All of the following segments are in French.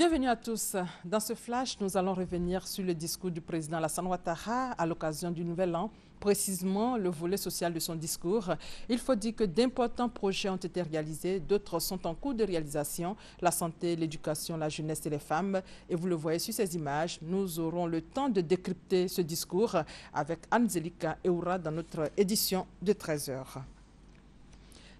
Bienvenue à tous. Dans ce flash, nous allons revenir sur le discours du président Lassane Ouattara à l'occasion du Nouvel An, précisément le volet social de son discours. Il faut dire que d'importants projets ont été réalisés, d'autres sont en cours de réalisation, la santé, l'éducation, la jeunesse et les femmes. Et vous le voyez sur ces images, nous aurons le temps de décrypter ce discours avec Anzelika Eura dans notre édition de 13 heures.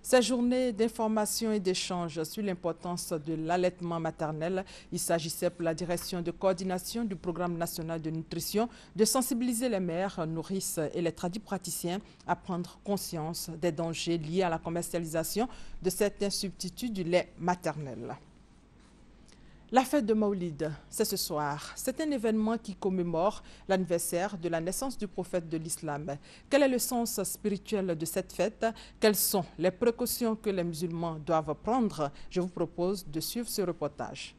Ces journées d'information et d'échange sur l'importance de l'allaitement maternel, il s'agissait pour la direction de coordination du programme national de nutrition de sensibiliser les mères, nourrices et les tradis praticiens à prendre conscience des dangers liés à la commercialisation de certains substituts du lait maternel. La fête de Maulid, c'est ce soir. C'est un événement qui commémore l'anniversaire de la naissance du prophète de l'islam. Quel est le sens spirituel de cette fête Quelles sont les précautions que les musulmans doivent prendre Je vous propose de suivre ce reportage.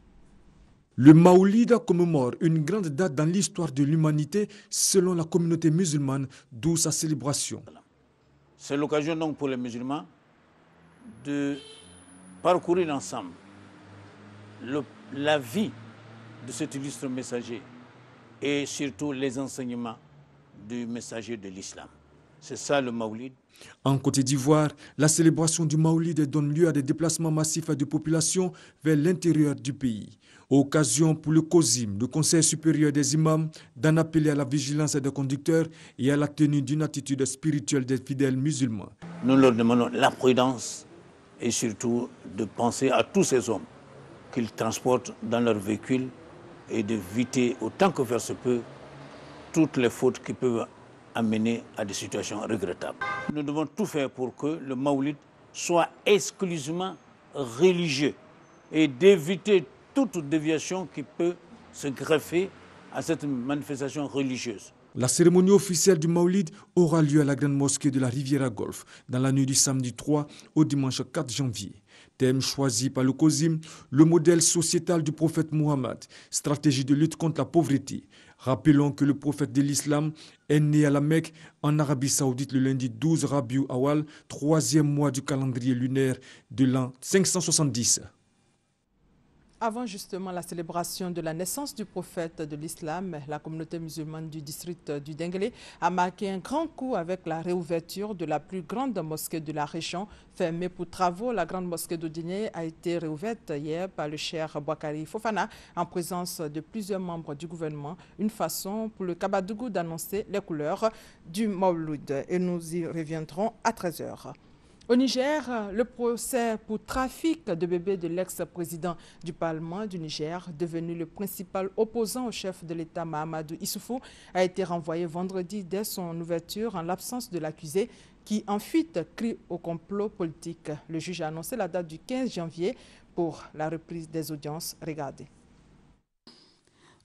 Le mawlid commémore une grande date dans l'histoire de l'humanité selon la communauté musulmane, d'où sa célébration. C'est l'occasion donc pour les musulmans de parcourir ensemble le la vie de cet illustre messager et surtout les enseignements du messager de l'islam. C'est ça le Maoulid. En Côte d'Ivoire, la célébration du Maoulid donne lieu à des déplacements massifs de populations vers l'intérieur du pays. Occasion pour le COSIM, le Conseil supérieur des imams, d'en appeler à la vigilance des conducteurs et à la tenue d'une attitude spirituelle des fidèles musulmans. Nous leur demandons la prudence et surtout de penser à tous ces hommes qu'ils transportent dans leur véhicule et d'éviter autant que faire se peut toutes les fautes qui peuvent amener à des situations regrettables. Nous devons tout faire pour que le maoulid soit exclusivement religieux et d'éviter toute déviation qui peut se greffer à cette manifestation religieuse. La cérémonie officielle du Maulid aura lieu à la grande mosquée de la Riviera Golf dans la nuit du samedi 3 au dimanche 4 janvier. Thème choisi par le COSIM, le modèle sociétal du prophète Mohammed, stratégie de lutte contre la pauvreté. Rappelons que le prophète de l'islam est né à la Mecque en Arabie saoudite le lundi 12 Rabiu Awal, troisième mois du calendrier lunaire de l'an 570. Avant justement la célébration de la naissance du prophète de l'islam, la communauté musulmane du district du Dengele a marqué un grand coup avec la réouverture de la plus grande mosquée de la région. Fermée pour travaux, la grande mosquée d'Odiné a été réouverte hier par le cher Bouakari Fofana en présence de plusieurs membres du gouvernement. Une façon pour le Kabadougou d'annoncer les couleurs du Mawloud. Et nous y reviendrons à 13h. Au Niger, le procès pour trafic de bébés de l'ex-président du Parlement du Niger, devenu le principal opposant au chef de l'État Mahamadou Issoufou, a été renvoyé vendredi dès son ouverture en l'absence de l'accusé qui, en fuite, crie au complot politique. Le juge a annoncé la date du 15 janvier pour la reprise des audiences. Regardez.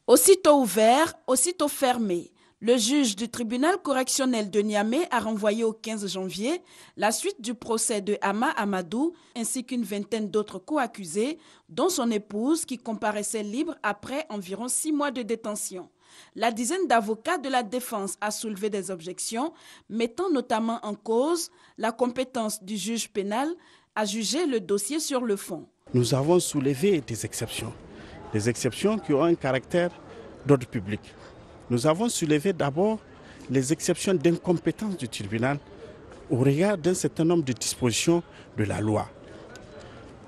Aussitôt ouvert, aussitôt fermé. Le juge du tribunal correctionnel de Niamey a renvoyé au 15 janvier la suite du procès de Hama Amadou ainsi qu'une vingtaine d'autres co-accusés, dont son épouse qui comparaissait libre après environ six mois de détention. La dizaine d'avocats de la défense a soulevé des objections, mettant notamment en cause la compétence du juge pénal à juger le dossier sur le fond. Nous avons soulevé des exceptions, des exceptions qui ont un caractère d'ordre public. Nous avons soulevé d'abord les exceptions d'incompétence du tribunal au regard d'un certain nombre de dispositions de la loi.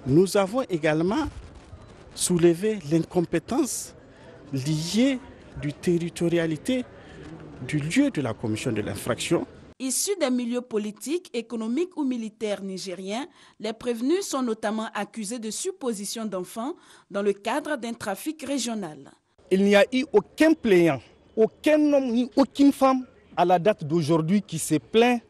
Nous avons également soulevé l'incompétence liée du territorialité du lieu de la commission de l'infraction. Issus d'un milieu politique, économique ou militaire nigérien, les prévenus sont notamment accusés de supposition d'enfants dans le cadre d'un trafic régional. Il n'y a eu aucun plaignant aucun homme ni aucune femme à la date d'aujourd'hui qui se plaint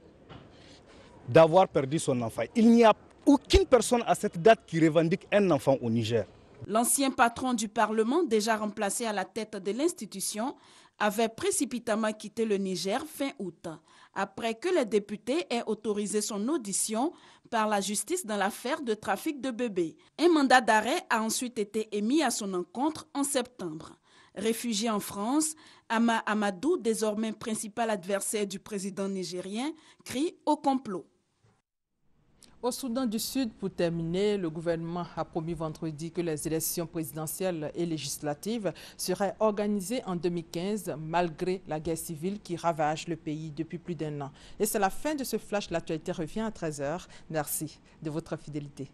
d'avoir perdu son enfant. Il n'y a aucune personne à cette date qui revendique un enfant au Niger. L'ancien patron du Parlement, déjà remplacé à la tête de l'institution, avait précipitamment quitté le Niger fin août, après que les députés aient autorisé son audition par la justice dans l'affaire de trafic de bébés. Un mandat d'arrêt a ensuite été émis à son encontre en septembre. Réfugié en France, Ama Amadou, désormais principal adversaire du président nigérien, crie au complot. Au Soudan du Sud, pour terminer, le gouvernement a promis vendredi que les élections présidentielles et législatives seraient organisées en 2015 malgré la guerre civile qui ravage le pays depuis plus d'un an. Et c'est la fin de ce flash. L'actualité revient à 13h. Merci de votre fidélité.